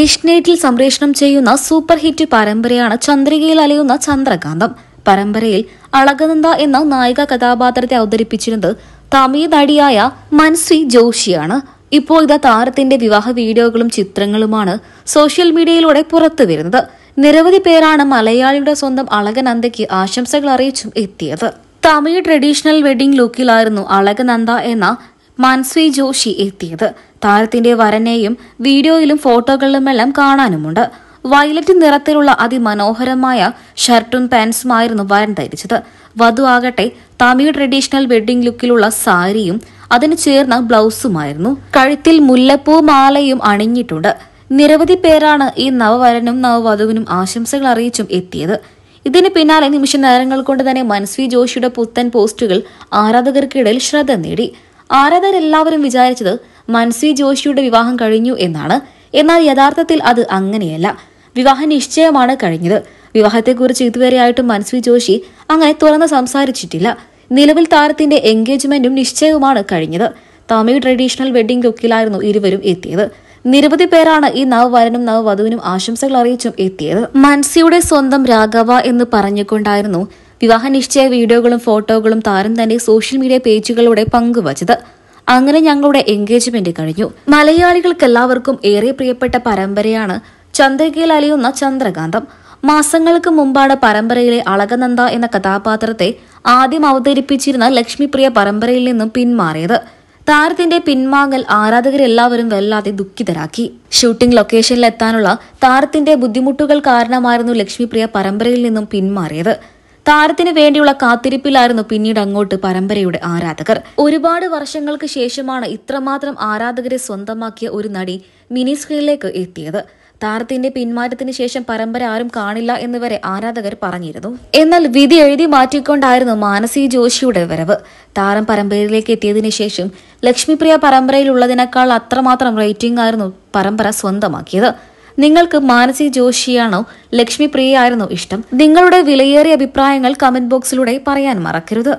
ഏഷ്യനേറ്റിൽ സംപ്രേഷണം ചെയ്യുന്ന super hit പരമ്പരയാണ് ചന്ദ്രികയിൽ അലയുന്ന ചന്ദ്രകാന്തം പരമ്പരയിൽ അളകനന്ദ എന്ന നായിക കഥാപാത്രത്തെ അവതരിപ്പിച്ചിരുന്നത് തമിഴ് നടിയായ മൻസി ജോഷിയാണ് ഇപ്പോൾ ഇതാ താരത്തിന്റെ വിവാഹ വീഡിയോകളും ചിത്രങ്ങളുമാണ് സോഷ്യൽ മീഡിയയിലൂടെ പുറത്തു വരുന്നത് നിരവധി പേരാണ് മലയാളിയുടെ സ്വന്തം അളകനന്ദയ്ക്ക് ആശംസകൾ അറിയിച്ചും എത്തിയത് തമിഴ് ട്രഡീഷണൽ വെഡിംഗ് ലുക്കിലായിരുന്നു അളകനന്ദ എന്ന മൻസ്വി ജോഷി എത്തിയത് താരത്തിന്റെ വരനെയും വീഡിയോയിലും ഫോട്ടോകളിലുമെല്ലാം കാണാനുമുണ്ട് വയലറ്റ് നിറത്തിലുള്ള അതിമനോഹരമായ ഷർട്ടും പാൻസുമായിരുന്നു വരൻ ധരിച്ചത് വധു ആകട്ടെ തമിഴ് ട്രഡീഷണൽ വെഡ്ഡിംഗ് ലുക്കിലുള്ള സാരിയും അതിന് ചേർന്ന ബ്ലൗസുമായിരുന്നു കഴുത്തിൽ മുല്ലപ്പൂ മാലയും അണിഞ്ഞിട്ടുണ്ട് നിരവധി പേരാണ് ഈ നവവരനും നവവധുവിനും ആശംസകൾ അറിയിച്ചും എത്തിയത് ഇതിന് പിന്നാലെ നിമിഷ നേരങ്ങൾ കൊണ്ട് തന്നെ മൻസ്വി ജോഷിയുടെ പുത്തൻ പോസ്റ്റുകൾ ആരാധകർക്കിടയിൽ ശ്രദ്ധ നേടി എല്ലാവരും വിചാരിച്ചത് മൻസി ജോഷിയുടെ വിവാഹം കഴിഞ്ഞു എന്നാണ് എന്നാൽ യഥാർത്ഥത്തിൽ അത് അങ്ങനെയല്ല വിവാഹ നിശ്ചയമാണ് കഴിഞ്ഞത് വിവാഹത്തെക്കുറിച്ച് ഇതുവരെയായിട്ടും മൻസി ജോഷി അങ്ങനെ തുറന്ന് സംസാരിച്ചിട്ടില്ല നിലവിൽ താരത്തിന്റെ എൻഗേജ്മെന്റും നിശ്ചയവുമാണ് കഴിഞ്ഞത് തമിഴ് ട്രഡീഷണൽ വെഡിംഗ് ലുക്കിലായിരുന്നു ഇരുവരും എത്തിയത് നിരവധി പേരാണ് ഈ നവവരനും നവവധുവിനും ആശംസകൾ അറിയിച്ചും എത്തിയത് മൻസിയുടെ സ്വന്തം രാഘവ എന്ന് പറഞ്ഞുകൊണ്ടായിരുന്നു വിവാഹ നിശ്ചയ വീഡിയോകളും ഫോട്ടോകളും താരം തന്നെ സോഷ്യൽ മീഡിയ പേജുകളിലൂടെ പങ്കുവച്ചത് അങ്ങനെ ഞങ്ങളുടെ എൻഗേജ്മെന്റ് കഴിഞ്ഞു മലയാളികൾക്കെല്ലാവർക്കും ഏറെ പ്രിയപ്പെട്ട പരമ്പരയാണ് ചന്ദ്രകയിൽ അലിയുന്ന ചന്ദ്രകാന്തം മാസങ്ങൾക്ക് മുമ്പാണ് പരമ്പരയിലെ അളകനന്ദ എന്ന കഥാപാത്രത്തെ ആദ്യം അവതരിപ്പിച്ചിരുന്ന ലക്ഷ്മിപ്രിയ പരമ്പരയിൽ നിന്നും പിന്മാറിയത് താരത്തിന്റെ പിന്മാങ്ങൽ ആരാധകരെല്ലാവരും വല്ലാതെ ദുഃഖിതരാക്കി ഷൂട്ടിംഗ് ലൊക്കേഷനിലെത്താനുള്ള താരത്തിന്റെ ബുദ്ധിമുട്ടുകൾ കാരണമായിരുന്നു ലക്ഷ്മിപ്രിയ പരമ്പരയിൽ നിന്നും പിന്മാറിയത് താരത്തിന് വേണ്ടിയുള്ള കാത്തിരിപ്പിലായിരുന്നു പിന്നീട് അങ്ങോട്ട് പരമ്പരയുടെ ആരാധകർ ഒരുപാട് വർഷങ്ങൾക്ക് ശേഷമാണ് ഇത്രമാത്രം ആരാധകരെ സ്വന്തമാക്കിയ ഒരു നടി മിനി സ്ക്രീനിലേക്ക് എത്തിയത് താരത്തിന്റെ പിന്മാറ്റത്തിന് ശേഷം പരമ്പര ആരും കാണില്ല എന്നുവരെ ആരാധകർ പറഞ്ഞിരുന്നു എന്നാൽ വിധി എഴുതി മാറ്റിക്കൊണ്ടായിരുന്നു മാനസി ജോഷിയുടെ വരവ് താരം പരമ്പരയിലേക്ക് എത്തിയതിനു ശേഷം ലക്ഷ്മിപ്രിയ പരമ്പരയിലുള്ളതിനേക്കാൾ അത്രമാത്രം റേറ്റിംഗ് ആയിരുന്നു പരമ്പര സ്വന്തമാക്കിയത് നിങ്ങൾക്ക് മാനസി ജോഷിയാണോ ലക്ഷ്മി പ്രിയയായിരുന്നോ ഇഷ്ടം നിങ്ങളുടെ വിലയേറിയ അഭിപ്രായങ്ങൾ കമന്റ് ബോക്സിലൂടെ പറയാൻ മറക്കരുത്